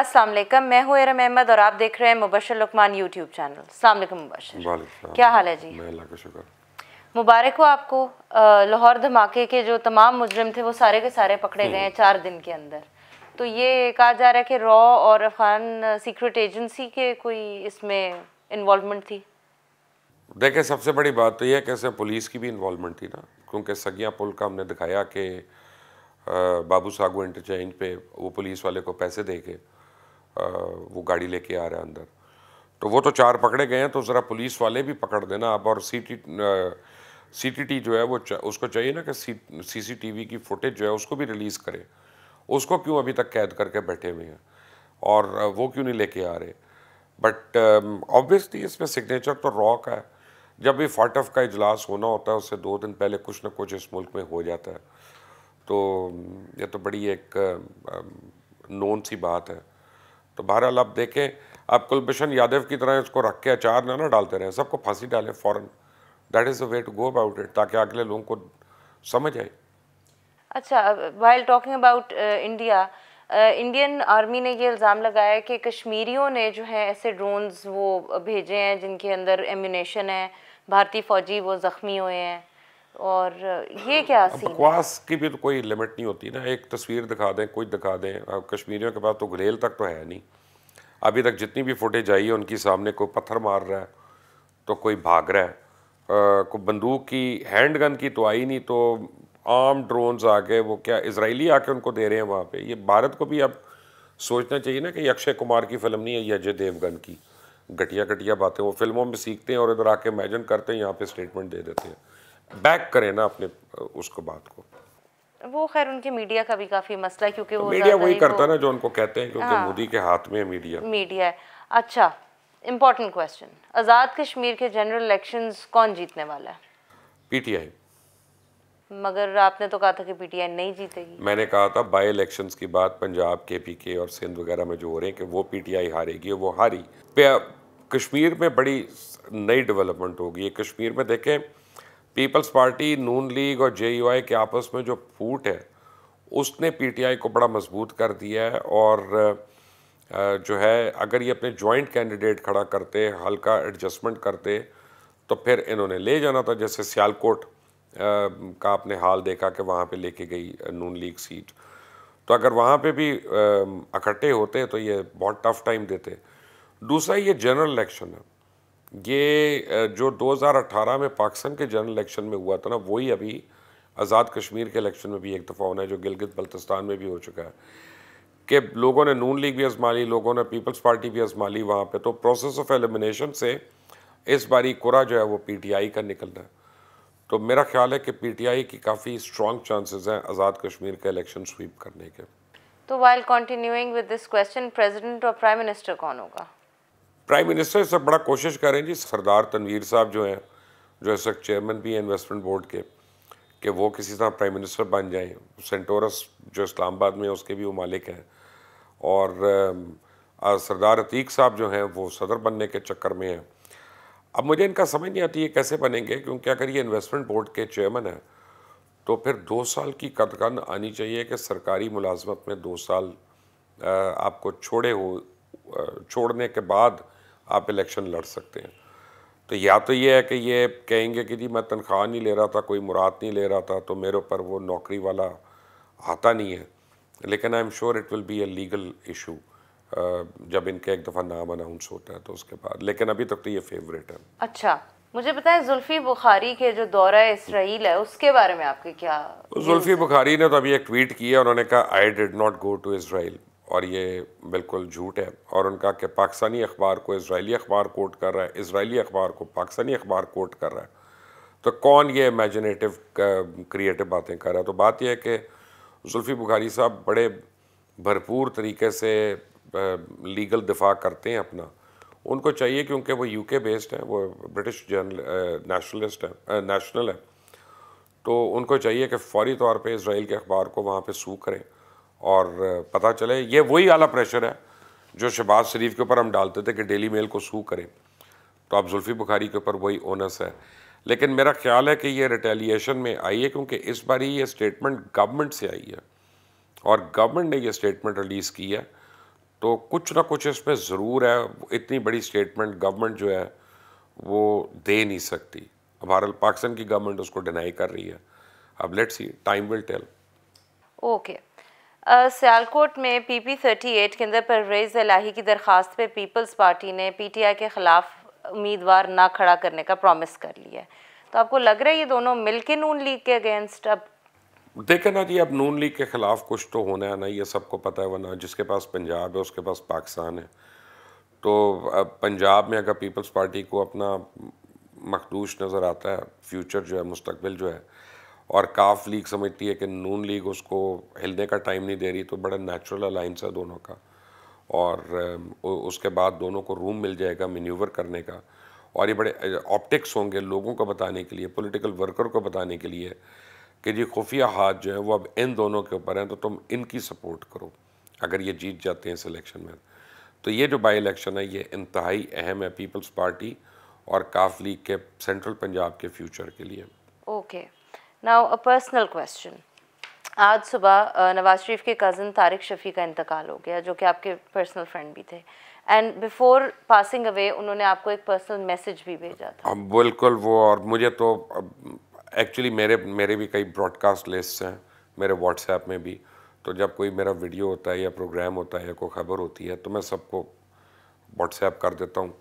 असलम मैं हूँ एरम अहमद और आप देख रहे हैं मुबशर लुकमान यूट्यूब चैनल मुबशर क्या हाल है जी मैं का शुक्र मुबारक हो आपको लाहौर धमाके के जो तमाम मुजरम थे वो सारे के सारे पकड़े हम्म। गए हैं चार दिन के अंदर तो ये कहा जा रहा है कि रॉ और अफान सीक्रेट एजेंसी के कोई इसमें इन्वॉलमेंट थी देखिए सबसे बड़ी बात तो यह है कैसे पुलिस की भी इन्वॉलमेंट थी ना क्योंकि सगिया पुल का हमने दिखाया कि बाबू सागो इंटरचेंज पे वो पुलिस वाले को पैसे दे के वो गाड़ी लेके आ रहा है अंदर तो वो तो चार पकड़े गए हैं तो ज़रा पुलिस वाले भी पकड़ देना आप और C T C T T जो है वो चा, उसको चाहिए ना कि सी सी टी वी की फुटेज जो है उसको भी रिलीज़ करें उसको क्यों अभी तक कैद करके बैठे हुए हैं और वो क्यों नहीं लेके आ रहे बट ऑब्वियसली इसमें सिग्नेचर तो रॉक है जब भी फाटफ का इजलास होना होता है उससे दो दिन पहले कुछ ना कुछ इस मुल्क में हो जाता है तो ये तो बड़ी एक नोन सी बात है तो बहरहाल आप देखें आप कुलभूषण यादव की तरह इसको रख के अचार ना ना डालते रहें सबको फांसी डालें फ़ौरन that is a way to go about it ताकि अगले लोगों को समझ आए अच्छा while talking about India Indian army ने ये इल्ज़ाम लगाया कि कश्मीरियों ने जो है ऐसे ड्रोन्स वो भेजे हैं जिनके अंदर एम्यूनेशन है भारतीय फ़ौजी वो ज़ख्मी हुए हैं और ये क्या बकवास की भी तो कोई लिमिट नहीं होती ना एक तस्वीर दिखा दें कुछ दिखा दें अब कश्मीरियों के पास तो घरेल तक तो है नहीं अभी तक जितनी भी फुटेज आई है उनकी सामने कोई पत्थर मार रहा है तो कोई भाग रहा है कोई बंदूक की हैंड गन की तो आई नहीं तो आम ड्रोन्स आके वो क्या इसराइली आके उनको दे रहे हैं वहाँ पे ये भारत को भी अब सोचना चाहिए ना कि अक्षय कुमार की फ़िल्म नहीं है ये अजय देवगन की घटिया घटिया बातें वो फिल्मों में सीखते हैं और इधर आके इमेजन करते हैं यहाँ पे स्टेटमेंट दे देते हैं बैक करें ना अपने उसको बात को वो खैर उनके मीडिया का भी काफी मसला है क्योंकि तो वो मीडिया वही करता है ना जो उनको कहते हैं क्योंकि हाँ, मोदी के हाथ में मीडिया मीडिया है अच्छा इम्पोर्टेंट क्वेश्चन आज़ाद कश्मीर के जनरल इलेक्शन कौन जीतने वाला है पीटीआई मगर आपने तो कहा था कि पीटीआई नहीं जीतेगी मैंने कहा था बाई इलेक्शन की बात पंजाब के पी के और सिंध वगैरह में जो हो रहे हैं कि वो पीटीआई हारेगी वो हारी कश्मीर में बड़ी नई डेवलपमेंट होगी कश्मीर में देखें पीपल्स पार्टी नून लीग और जे के आपस में जो फूट है उसने पीटीआई को बड़ा मजबूत कर दिया है और जो है अगर ये अपने जॉइंट कैंडिडेट खड़ा करते हल्का एडजस्टमेंट करते तो फिर इन्होंने ले जाना था जैसे सियालकोट का आपने हाल देखा कि वहाँ पे लेके गई नून लीग सीट तो अगर वहाँ पे भी इकट्ठे होते तो ये बहुत टफ टाइम देते दूसरा ये जनरल इलेक्शन है ये जो 2018 में पाकिस्तान के जनरल इलेक्शन में हुआ था ना वही अभी आज़ाद कश्मीर के इलेक्शन में भी एक दफ़ा होना है जो गिलगित बल्तिस्तान में भी हो चुका है कि लोगों ने नून लीग भी आजमा ली लोगों ने पीपल्स पार्टी भी आजमा ली वहाँ पर तो प्रोसेस ऑफ एलिमिनेशन से इस बारी कुरा जो है वो पीटीआई का निकलना है तो मेरा ख्याल है कि पीटीआई की काफ़ी स्ट्रॉन्ग चांसेस हैं आज़ाद कश्मीर का इलेक्शन स्वीप करने के तो while continuing with this question president और प्राइम मिनिस्टर कौन होगा प्राइम मिनिस्टर सब बड़ा कोशिश करें जी सरदार तनवीर साहब जो हैं जो इस वक्त चेयरमैन भी हैं इन्वेस्टमेंट बोर्ड के कि वो किसी तरह प्राइम मिनिस्टर बन जाएं सेंटोरस जो इस्लामाबाद में उसके भी वो मालिक हैं और सरदार अतीक साहब जो हैं वो सदर बनने के चक्कर में हैं अब मुझे इनका समझ नहीं आती ये कैसे बनेंगे क्योंकि अगर ये इन्वेस्टमेंट बोर्ड के चेयरमैन हैं तो फिर दो साल की कदकन आनी चाहिए कि सरकारी मुलाजमत में दो साल आपको छोड़े हो छोड़ने के बाद आप इलेक्शन लड़ सकते हैं तो या तो ये है कि ये कहेंगे कि जी मैं तनख्वाह नहीं ले रहा था कोई मुराद नहीं ले रहा था तो मेरे ऊपर वो नौकरी वाला आता नहीं है लेकिन I am sure it will be a legal issue जब इनके एक दफ़ा नाम अनाउंस होता है तो उसके बाद लेकिन अभी तक तो ये फेवरेट है अच्छा मुझे पता है जुल्फी बुखारी के जो दौरा इसराइल है उसके बारे में आपके क्या जुल्फी बुखारी ने तो अभी एक ट्वीट किया उन्होंने कहा I did not go to Israel और ये बिल्कुल झूठ है और उनका कि पाकिस्तानी अखबार को इसराइली अखबार कोट कर रहा है इसराइली अखबार को पाकिस्तानी अखबार कोट कर रहा है तो कौन ये इमेजिनेटिव क्रिएटिव बातें कर रहा है तो बात यह है कि जुल्फ़ी बुखारी साहब बड़े भरपूर तरीके से लीगल दिफा करते हैं अपना उनको चाहिए क्योंकि वो यूके बेस्ड हैं वो ब्रिटिश जर्नल नेशनलिस्ट हैं नेशनल है तो उनको चाहिए कि फ़ौरी तौर पे इसराइल के अखबार को वहाँ पे सू करें और पता चले ये वही आला प्रेशर है जो शहबाज शरीफ के ऊपर हम डालते थे कि डेली मेल को सू करें तो आप जुल्फ़ी बुखारी के ऊपर वही ओनस है लेकिन मेरा ख्याल है कि ये रिटेलिएशन में आई है क्योंकि इस बार ये स्टेटमेंट गवर्नमेंट से आई है और गवर्नमेंट ने ये स्टेटमेंट रिलीज़ की है तो कुछ ना कुछ इसमें ज़रूर है इतनी बड़ी स्टेटमेंट गवर्नमेंट जो है वो दे नहीं सकती भारत पाकिस्तान की गवर्नमेंट उसको डिनाई कर रही है अब let's see time will tell okay Sialkot में पी पी थर्टी एट के अंदर परवेज़ अलाही की दरख्वास्त पर पीपल्स पार्टी ने पी टी आई के ख़िलाफ़ उम्मीदवार ना खड़ा करने का प्रॉमिस कर लिया है तो आपको लग रहा है ये दोनों मिल के नून लीग के अगेंस्ट अब देखे ना जी अब नून लीग के ख़िलाफ़ कुछ तो होना है ना ये सबको पता है वरना जिसके पास पंजाब है उसके पास पाकिस्तान है तो अब पंजाब में अगर पीपल्स पार्टी को अपना मखदूश नज़र आता है फ्यूचर जो है मुस्तबिल जो है और काफ लीग समझती है कि नून लीग उसको हिलने का टाइम नहीं दे रही तो बड़ा नेचुरल अलाइंस है दोनों का और um, उसके बाद दोनों को रूम मिल जाएगा मेन्यूवर करने का और ये बड़े ऑप्टिक्स होंगे लोगों को बताने के लिए पॉलिटिकल वर्कर को बताने के लिए कि जी खुफिया हाथ जो है वो अब इन दोनों के ऊपर हैं तो तुम इनकी सपोर्ट करो अगर ये जीत जाते हैं इस इलेक्शन में तो ये जो बाई इलेक्शन है ये इंतहाई अहम है पीपल्स पार्टी और काफ लीग के सेंट्रल पंजाब के फ्यूचर के लिए okay okay. Now a personal question आज सुबह नवाज शरीफ के कज़न तारिक शफ़ी का इंतकाल हो गया जो कि आपके पर्सनल फ्रेंड भी थे एंड बिफोर पासिंग अवे उन्होंने आपको एक पर्सनल मैसेज भी भेजा था बिल्कुल वो और मुझे तो एक्चुअली मेरे मेरे भी कई ब्रॉडकास्ट लिस्ट हैं मेरे व्हाट्सएप में भी तो जब कोई मेरा वीडियो होता है या प्रोग्राम होता है या कोई खबर होती है तो मैं सबको व्हाट्सएप कर देता हूँ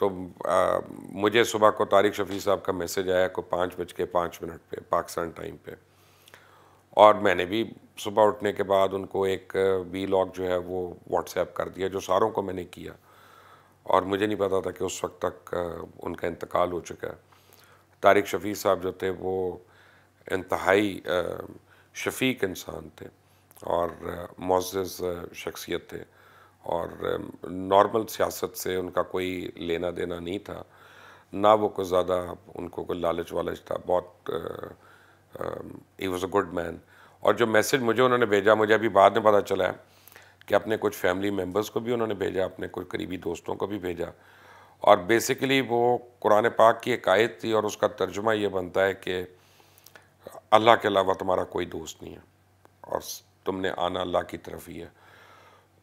तो आ, मुझे सुबह को तारिक शफी साहब का मैसेज आया को पाँच बज के पाँच मिनट पे पाकिस्तान टाइम पे और मैंने भी सुबह उठने के बाद उनको एक वी लॉग जो है वो व्हाट्सएप कर दिया जो सारों को मैंने किया और मुझे नहीं पता था कि उस वक्त तक उनका इंतकाल हो चुका है तारिक शफी साहब जो थे वो इंतहाई शफीक इंसान थे और मोज़ शख्सियत थे और नॉर्मल um, सियासत से उनका कोई लेना देना नहीं था ना वो कुछ ज़्यादा उनको कोई लालच वालच था बहुत he was a good man और जो मैसेज मुझे उन्होंने भेजा मुझे अभी बाद में पता चला है कि अपने कुछ फैमिली मेम्बर्स को भी उन्होंने भेजा अपने कुछ करीबी दोस्तों को भी भेजा और बेसिकली वो कुरान पाक की एक आयत थी और उसका तर्जुमा ये बनता है कि अल्लाह के अलावा तुम्हारा कोई दोस्त नहीं है और तुमने आना अल्लाह की तरफ ही है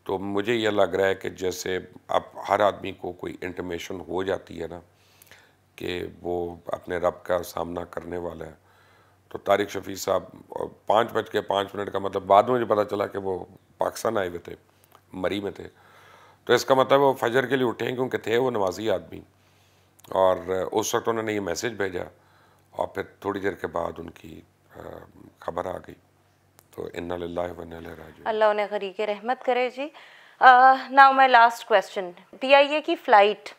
तो मुझे यह लग रहा है कि जैसे अब हर आदमी को कोई इंटमेशन हो जाती है ना कि वो अपने रब का सामना करने वाला है तो तारिक शफी साहब पाँच बज के पाँच मिनट का मतलब बाद में मुझे पता चला कि वो पाकिस्तान आए हुए थे मरी में थे तो इसका मतलब वो फजर के लिए उठे हैं क्योंकि थे वो नवाजी आदमी और उस वक्त उन्होंने ये मैसेज भेजा और फिर थोड़ी देर के बाद उनकी खबर आ गई तो अल्लाह उन्हें खरीक रहमत करे जी now my last question PIA की फ़्लाइट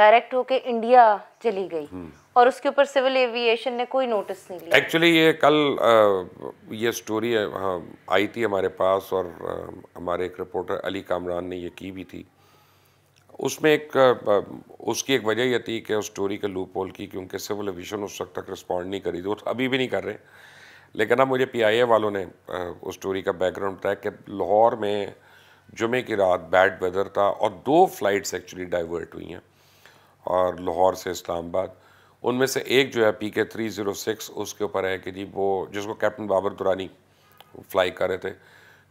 डायरेक्ट होके इंडिया चली गई हम्म। और उसके ऊपर सिविल एविएशन ने कोई नोटिस नहीं लिया एक्चुअली ये कल आ, ये स्टोरी हाँ, आई थी हमारे पास और आ, हमारे एक रिपोर्टर अली कामरान ने ये की भी थी उसमें एक आ, उसकी एक वजह यह थी कि उस स्टोरी के लूप होल की क्योंकि सिविल एविएशन उस वक्त तक रिस्पॉन्ड नहीं करी थी वो तो अभी भी नहीं कर रहे हैं लेकिन अब मुझे पीआईए वालों ने उस स्टोरी का बैकग्राउंड ट्रैक कि लाहौर में जुमे की रात बैड वेदर था और दो फ्लाइट्स एक्चुअली डाइवर्ट हुई हैं और लाहौर से इस्लामाबाद उनमें से एक जो है पी के थ्री ज़ीरो सिक्स उसके ऊपर है कि जी वो जिसको कैप्टन बाबर दुरानी फ्लाई कर रहे थे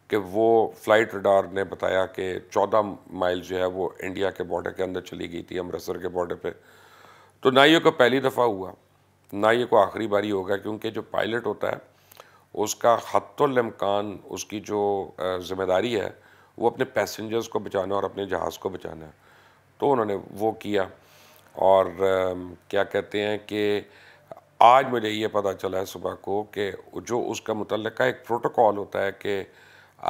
कि वो फ्लाइट रडार ने बताया कि चौदह माइल जो है वो इंडिया के बॉर्डर के अंदर चली गई थी अमृतसर के बॉर्डर पर तो ना ही पहली दफ़ा हुआ ना ये कोई आखिरी बारी होगा क्योंकि जो पायलट होता है उसका हतमकान उसकी जो ज़िम्मेदारी है वो अपने पैसेंजर्स को बचाना और अपने जहाज़ को बचाना है तो उन्होंने वो किया और क्या कहते हैं कि आज मुझे ये पता चला है सुबह को कि जो उसका मुतल का एक प्रोटोकॉल होता है कि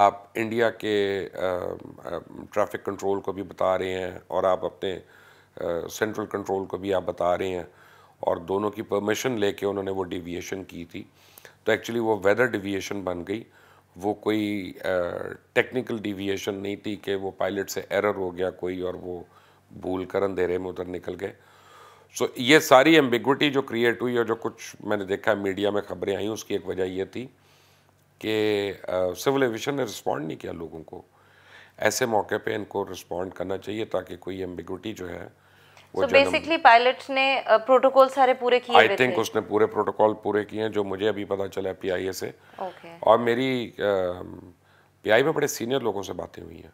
आप इंडिया के ट्रैफिक कंट्रोल को भी बता रहे हैं और आप अपने सेंट्रल कंट्रोल को भी आप बता रहे हैं और दोनों की परमिशन लेके उन्होंने वो डिविएशन की थी तो एक्चुअली वो वेदर डिविएशन बन गई वो कोई टेक्निकल डिविएशन नहीं थी कि वो पायलट से एरर हो गया कोई और वो भूल कर अंधेरे में उधर निकल गए सो so, ये सारी एम्बिग्विटी जो क्रिएट हुई और जो कुछ मैंने देखा मीडिया में खबरें आई उसकी एक वजह ये थी कि सिविल एविएशन ने रिस्पॉन्ड नहीं किया लोगों को ऐसे मौके पे इनको रिस्पॉन्ड करना चाहिए ताकि कोई एम्बिग्विटी जो है सो बेसिकली पायलट ने प्रोटोकॉल सारे पूरे किए आई थिंक उसने पूरे प्रोटोकॉल पूरे किए हैं जो मुझे अभी पता चला है पीआईए से okay. और मेरी पीआई में बड़े सीनियर लोगों से बातें हुई हैं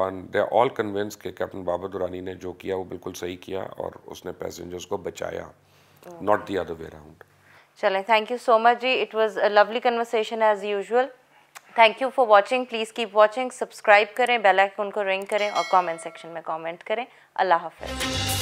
और दे ऑल कन्विंस के कैप्टन बाबा दुरानी ने जो किया वो बिल्कुल सही किया और उसने पैसेंजर्स को बचाया not the other way around चलें थैंक यू सो मच जी it was a lovely conversation as usual thank you for watching please keep watching subscribe करें बेल आइकन को रिंग करें और कमेंट सेक्शन में कमेंट करें अल्लाह हाफिज़